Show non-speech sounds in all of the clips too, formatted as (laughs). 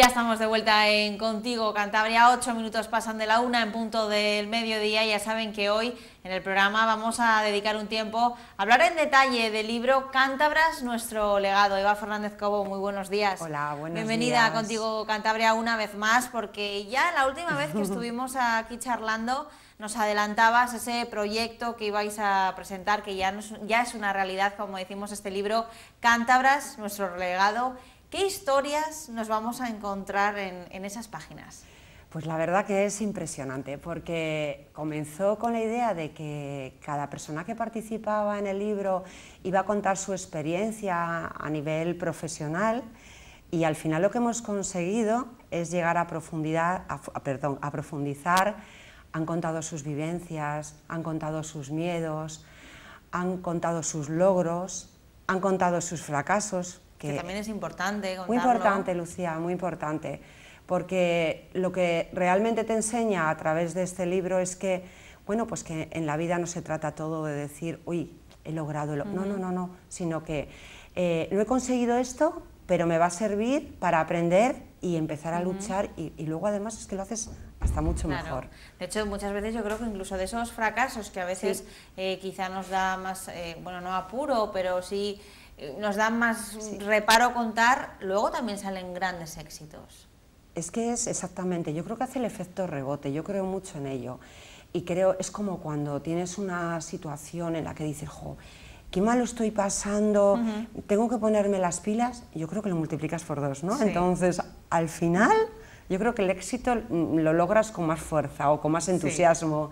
Ya estamos de vuelta en Contigo Cantabria, Ocho minutos pasan de la una en punto del mediodía. Ya saben que hoy en el programa vamos a dedicar un tiempo a hablar en detalle del libro Cántabras, nuestro legado. Eva Fernández Cobo, muy buenos días. Hola, buenos Bienvenida días. a Contigo Cantabria una vez más, porque ya la última vez que estuvimos aquí charlando nos adelantabas ese proyecto que ibais a presentar, que ya, no ya es una realidad, como decimos, este libro Cántabras, nuestro legado ¿Qué historias nos vamos a encontrar en, esas páginas? Pues la verdad que es impresionante, porque comenzó con la idea de que cada persona que participaba en el libro iba a contar su experiencia a nivel profesional y al final lo que hemos conseguido es llegar a, profundidad, perdón, a profundizar, han contado sus vivencias, han contado sus miedos, han contado sus logros, han contado sus fracasos, que, también es importante contarlo. Muy importante, Lucía, muy importante. Porque lo que realmente te enseña a través de este libro es que, bueno, pues que en la vida no se trata todo de decir, uy, he logrado, lo... no, no, no, no, sino que eh, no he conseguido esto, pero me va a servir para aprender y empezar a luchar y, luego además es que lo haces hasta mucho mejor. De hecho, muchas veces yo creo que incluso de esos fracasos que a veces eh, quizá nos da más, eh, bueno, no apuro, pero sí nos dan más reparo contar, luego también salen grandes éxitos. Es que es exactamente, yo creo que hace el efecto rebote, yo creo mucho en ello. Y creo, es como cuando tienes una situación en la que dices, jo, qué malo estoy pasando, tengo que ponerme las pilas, yo creo que lo multiplicas por dos, ¿no? Entonces, al final, yo creo que el éxito lo logras con más fuerza o con más entusiasmo.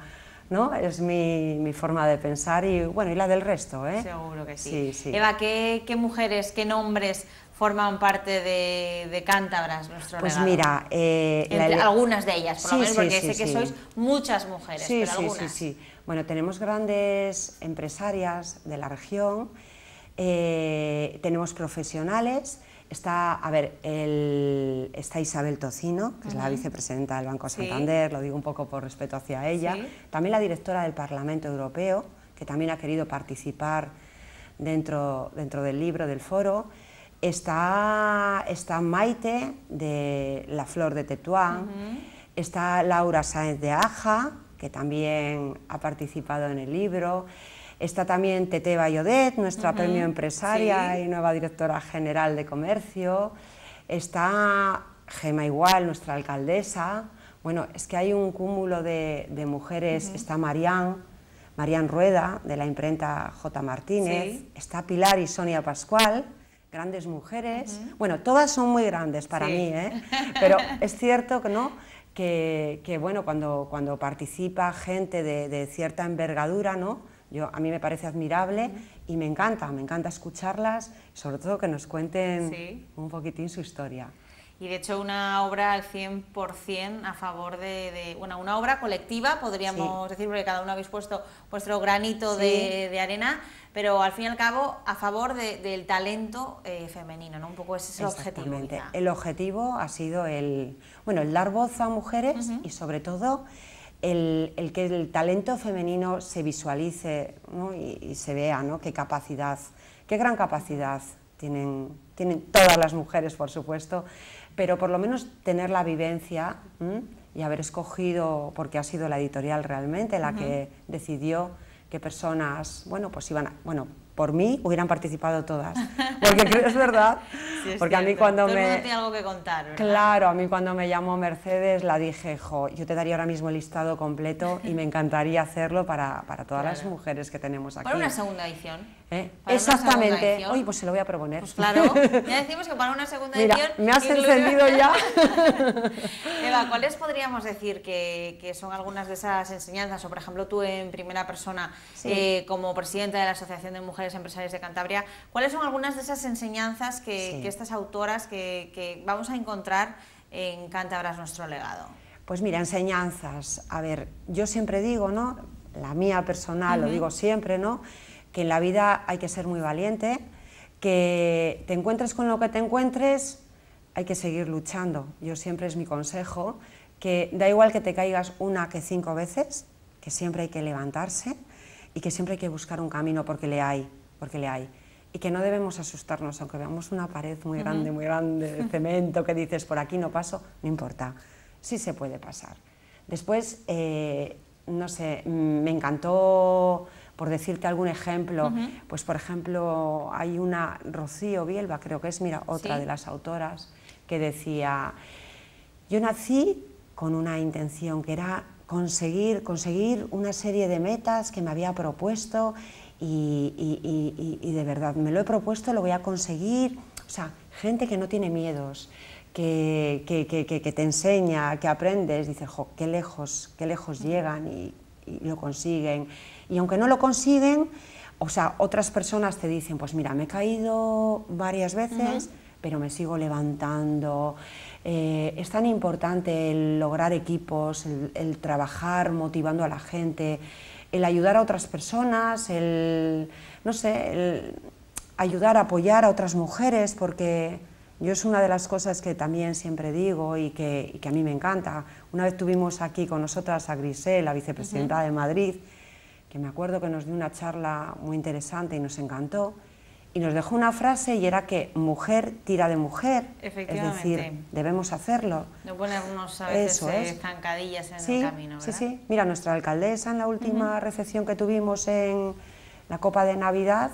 ¿no? Es mi, mi, forma de pensar y, bueno, y la del resto, ¿eh? Seguro que sí. Eva, ¿qué, mujeres, qué nombres forman parte de, Cántabras, nuestro Pues mira... Eh, algunas de ellas, por lo menos, porque sé que sois muchas mujeres, Sí, sí, sí. Bueno, tenemos grandes empresarias de la región eh, tenemos profesionales, está, a ver, está Isabel Tocino, que es la vicepresidenta del Banco Santander, lo digo un poco por respeto hacia ella, también la directora del Parlamento Europeo, que también ha querido participar dentro, dentro del libro, del foro, está, está Maite de La Flor de Tetuán, está Laura Sáenz de Aja, que también ha participado en el libro, Está también Tete Bayodet, nuestra premio empresaria y nueva directora general de comercio. Está Gema Igual, nuestra alcaldesa. Bueno, es que hay un cúmulo de, mujeres. Está Marían, Marían Rueda, de la imprenta J. Martínez. Está Pilar y Sonia Pascual grandes mujeres. Bueno, todas son muy grandes para mí, ¿eh? (laughs) pero es cierto que no. Que, bueno, cuando, cuando participa gente de, de, cierta envergadura, ¿no? Yo, a mí me parece admirable y me encanta, me encanta escucharlas, sobre todo que nos cuenten un poquitín su historia. Y de hecho una obra al 100% a favor de, bueno, una obra colectiva, podríamos decir, porque cada uno habéis puesto vuestro granito de, arena, pero al fin y al cabo a favor del talento eh, femenino, ¿no? Un poco ese es el objetivo. El objetivo ha sido el, bueno, el dar voz a mujeres y sobre todo el, que el talento femenino se visualice y, se vea, Qué capacidad, qué gran capacidad tienen, tienen todas las mujeres, por supuesto, pero por lo menos tener la vivencia y haber escogido, porque ha sido la editorial realmente la que decidió qué personas, bueno, pues iban, a, bueno, por mí hubieran participado todas. Porque es verdad. (laughs) porque a mí cuando me. algo que contar, Claro, a mí cuando me llamó Mercedes la dije, jo, yo te daría ahora mismo el listado completo y me encantaría hacerlo para, todas las mujeres que tenemos aquí. ¿Eh? Para una segunda edición. Exactamente. Oye, pues se lo voy a proponer. Pues claro, (laughs) ya decimos que para una segunda edición. Me has encendido ya. (laughs) Eva, ¿cuáles podríamos decir que, son algunas de esas enseñanzas? O, por ejemplo, tú en primera persona, eh, como presidenta de la Asociación de Mujeres empresarios Empresarias de Cantabria, ¿cuáles son algunas de esas enseñanzas que, estas autoras que, vamos a encontrar en Cántabras Nuestro Legado? Pues mira, enseñanzas. A ver, yo siempre digo, ¿no? La mía personal, lo digo siempre, ¿no? Que en la vida hay que ser muy valiente, que te encuentres con lo que te encuentres, hay que seguir luchando. Yo siempre es mi consejo, que da igual que te caigas una que cinco veces, que siempre hay que levantarse, y que siempre hay que buscar un camino porque le hay, porque le hay. Y que no debemos asustarnos, aunque veamos una pared muy grande, muy grande, de cemento, que dices, por aquí no paso, no importa, sí se puede pasar. Después, eh, no sé, mm, me encantó, por decirte algún ejemplo, pues por ejemplo, hay una, Rocío Bielba, creo que es, mira, otra de las autoras, que decía, yo nací con una intención que era conseguir, conseguir una serie de metas que me había propuesto y, de verdad me lo he propuesto, lo voy a conseguir. O sea, gente que no tiene miedos, que, que, te enseña, que aprendes, dices, qué lejos, qué lejos llegan y, lo consiguen. Y aunque no lo consiguen, o sea, otras personas te dicen, pues mira, me he caído varias veces pero me sigo levantando. Eh, es tan importante el lograr equipos, el, trabajar motivando a la gente, el ayudar a otras personas, el, no sé, el ayudar, apoyar a otras mujeres, porque yo es una de las cosas que también siempre digo y que, a mí me encanta. Una vez tuvimos aquí con nosotras a Grisel, la vicepresidenta de Madrid, que me acuerdo que nos dio una charla muy interesante y nos encantó y nos dejó una frase y era que mujer tira de mujer. Es decir, debemos hacerlo. No ponernos a veces estancadillas en sí, el camino. ¿verdad? Sí, sí. Mira, nuestra alcaldesa en la última recepción que tuvimos en la Copa de Navidad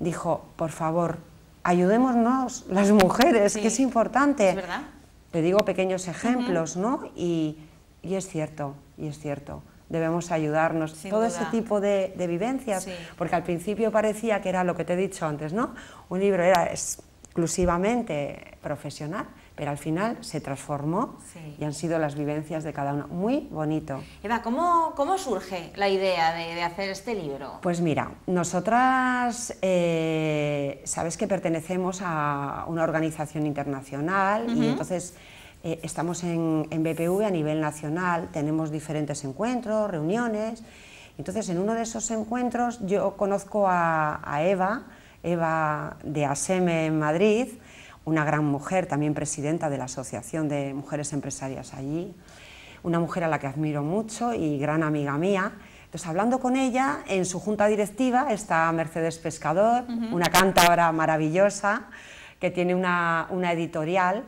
dijo, por favor, ayudémonos las mujeres, que es importante. Es verdad. Te digo pequeños ejemplos, ¿no? y es cierto, y es cierto debemos ayudarnos. Todo ese tipo de, vivencias, porque al principio parecía que era lo que te he dicho antes, ¿no? Un libro era exclusivamente profesional, pero al final se transformó y han sido las vivencias de cada uno. Muy bonito. Eva, ¿cómo, cómo surge la idea de, hacer este libro? Pues mira, nosotras, eh, sabes que pertenecemos a una organización internacional y entonces eh, estamos en, BPV a nivel nacional, tenemos diferentes encuentros, reuniones. Entonces, en uno de esos encuentros yo conozco a, Eva, Eva de ASEME en Madrid, una gran mujer, también presidenta de la Asociación de Mujeres Empresarias allí, una mujer a la que admiro mucho y gran amiga mía. Entonces, hablando con ella, en su junta directiva está Mercedes Pescador, una cántabra maravillosa, que tiene una, editorial.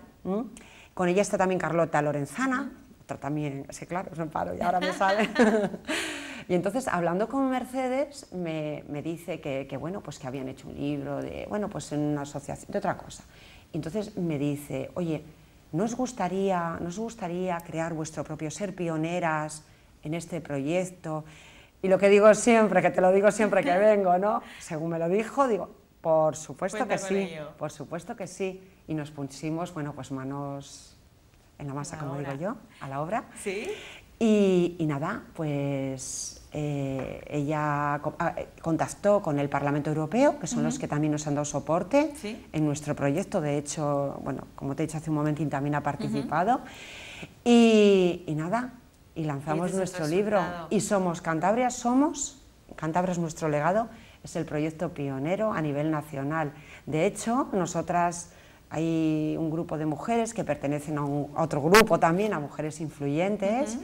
Con ella está también Carlota Lorenzana, otra también, sí, claro, es un paro, y ahora me sale. (laughs) (laughs) y entonces, hablando con Mercedes, me, dice que, bueno, pues que habían hecho un libro de, bueno, pues en una asociación, de otra cosa. Y entonces me dice, oye, nos gustaría, nos gustaría crear vuestro propio ser pioneras en este proyecto? Y lo que digo siempre, que te lo digo siempre que (laughs) vengo, ¿no? Según me lo dijo, digo, por supuesto que sí, por supuesto que sí y nos pusimos, bueno, pues manos en la masa, como digo yo, a la obra. Sí. Y, nada, pues eh, ella ah, eh, contactó con el Parlamento Europeo, que son los que también nos han dado soporte en nuestro proyecto. De hecho, bueno, como te he dicho hace un momentín, también ha participado. y, nada, y lanzamos nuestro libro. Y somos Cantabria, somos, Cantabria es nuestro legado, es el proyecto pionero a nivel nacional. De hecho, nosotras hay un grupo de mujeres que pertenecen a, otro grupo también, a mujeres influyentes.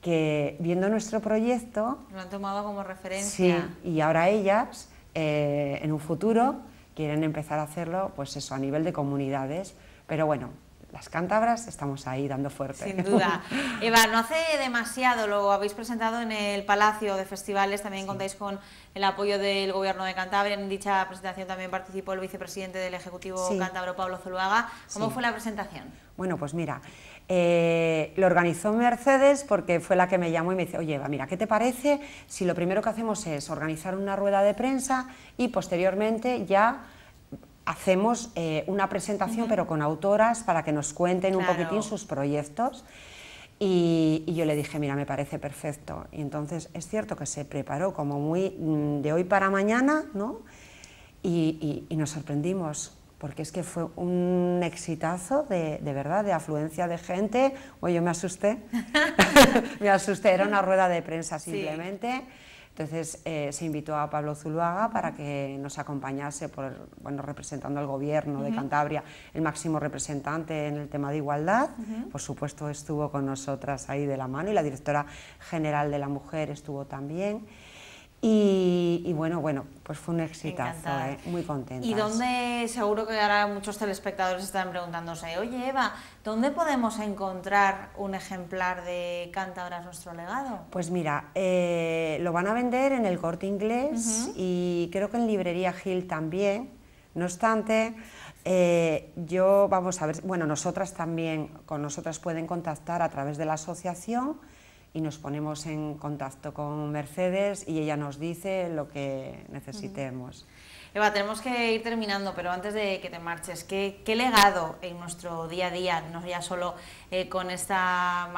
que viendo nuestro proyecto... Lo han tomado como referencia. Sí, y ahora ellas, eh, en un futuro, quieren empezar a hacerlo, pues eso, a nivel de comunidades. Pero bueno, las cántabras estamos ahí dando fuerte. Sin duda. (laughs) Eva, no hace demasiado lo habéis presentado en el Palacio de Festivales, también contáis con el apoyo del Gobierno de Cantabria, en dicha presentación también participó el vicepresidente del Ejecutivo Cantabro, Cántabro, Pablo Zuluaga. ¿Cómo fue la presentación? Bueno, pues mira, eh, lo organizó Mercedes porque fue la que me llamó y me dice, oye Eva, mira, ¿qué te parece si lo primero que hacemos es organizar una rueda de prensa y posteriormente ya hacemos eh, una presentación, pero con autoras, para que nos cuenten un poquitín sus proyectos. Y, yo le dije, mira, me parece perfecto. Y entonces es cierto que se preparó como muy mm, de hoy para mañana, ¿no? Y, nos sorprendimos, porque es que fue un exitazo de, verdad, de afluencia de gente. Oye, yo me asusté, (laughs) (laughs) me asusté, era una rueda de prensa simplemente. Entonces eh, se invitó a Pablo Zuluaga para que nos acompañase, bueno, representando al gobierno de Cantabria, el máximo representante en el tema de igualdad. Por supuesto estuvo con nosotras ahí de la mano y la directora general de la mujer estuvo también. Y, bueno, bueno, pues fue un exitazo, ¿eh? muy contenta. Y donde seguro que ahora muchos telespectadores están preguntándose, oye Eva, ¿dónde podemos encontrar un ejemplar de Cántabras Nuestro Legado? Pues mira, eh, lo van a vender en el Corte Inglés y creo que en Librería Gil también. No obstante, eh, yo, vamos a ver, bueno, nosotras también, con nosotras pueden contactar a través de la asociación y nos ponemos en contacto con Mercedes y ella nos dice lo que necesitemos. Eva, tenemos que ir terminando, pero antes de que te marches, ¿qué, legado en nuestro día a día, no ya solo eh, con, esta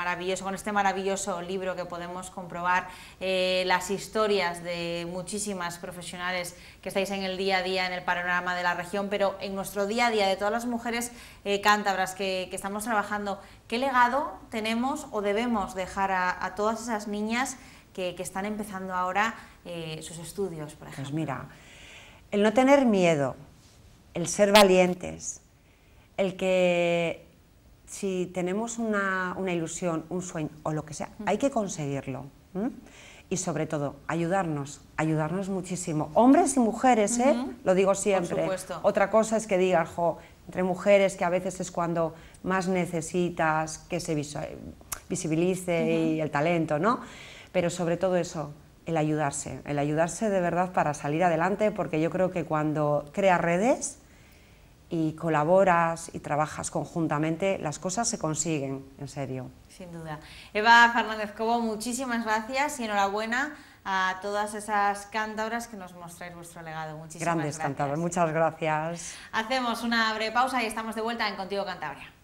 con este maravilloso libro que podemos comprobar, eh, las historias de muchísimas profesionales que estáis en el día a día en el panorama de la región, pero en nuestro día a día de todas las mujeres eh, cántabras que, estamos trabajando, ¿qué legado tenemos o debemos dejar a, todas esas niñas que, que están empezando ahora sus estudios, por pues ejemplo? mira, el no tener miedo, el ser valientes, el que si tenemos una, ilusión, un sueño o lo que sea, hay que conseguirlo. y sobre todo ayudarnos, ayudarnos muchísimo. Hombres y mujeres, ¿eh? lo digo siempre. Otra cosa es que digas, entre mujeres, que a veces es cuando más necesitas que se eh, visibilice el talento, ¿no? Pero sobre todo eso, el ayudarse, el ayudarse de verdad para salir adelante, porque yo creo que cuando creas redes y colaboras y trabajas conjuntamente, las cosas se consiguen, en serio. Sin duda. Eva Fernández Cobo, muchísimas gracias y enhorabuena a todas esas cántabras que nos mostráis vuestro legado. Muchísimas gracias. Grandes cántabras, muchas gracias. Hacemos una breve pausa y estamos de vuelta en Contigo Cantabria.